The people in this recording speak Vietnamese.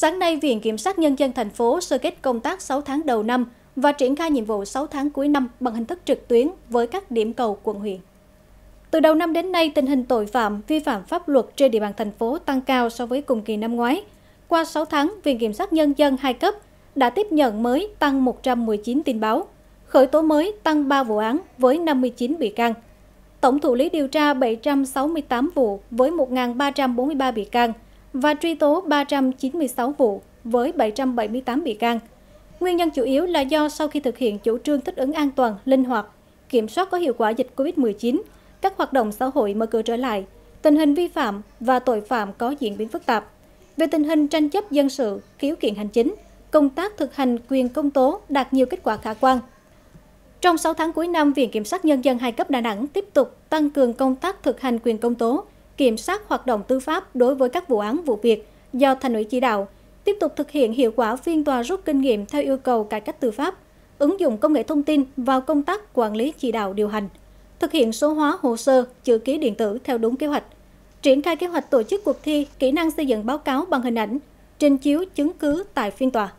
Sáng nay, Viện Kiểm sát Nhân dân thành phố sơ kết công tác 6 tháng đầu năm và triển khai nhiệm vụ 6 tháng cuối năm bằng hình thức trực tuyến với các điểm cầu quận huyện. Từ đầu năm đến nay, tình hình tội phạm, vi phạm pháp luật trên địa bàn thành phố tăng cao so với cùng kỳ năm ngoái. Qua 6 tháng, Viện Kiểm sát Nhân dân hai cấp đã tiếp nhận mới tăng 119 tin báo, khởi tố mới tăng 3 vụ án với 59 bị can. Tổng thủ lý điều tra 768 vụ với 1.343 bị can – và truy tố 396 vụ với 778 bị can. Nguyên nhân chủ yếu là do sau khi thực hiện chủ trương thích ứng an toàn, linh hoạt, kiểm soát có hiệu quả dịch COVID-19, các hoạt động xã hội mở cửa trở lại, tình hình vi phạm và tội phạm có diễn biến phức tạp. Về tình hình tranh chấp dân sự, khiếu kiện hành chính, công tác thực hành quyền công tố đạt nhiều kết quả khả quan. Trong 6 tháng cuối năm, Viện Kiểm sát Nhân dân hai cấp Đà Nẵng tiếp tục tăng cường công tác thực hành quyền công tố, kiểm soát hoạt động tư pháp đối với các vụ án vụ việc do Thành ủy chỉ đạo, tiếp tục thực hiện hiệu quả phiên tòa rút kinh nghiệm theo yêu cầu cải cách tư pháp, ứng dụng công nghệ thông tin vào công tác quản lý chỉ đạo điều hành, thực hiện số hóa hồ sơ, chữ ký điện tử theo đúng kế hoạch, triển khai kế hoạch tổ chức cuộc thi kỹ năng xây dựng báo cáo bằng hình ảnh, trình chiếu chứng cứ tại phiên tòa.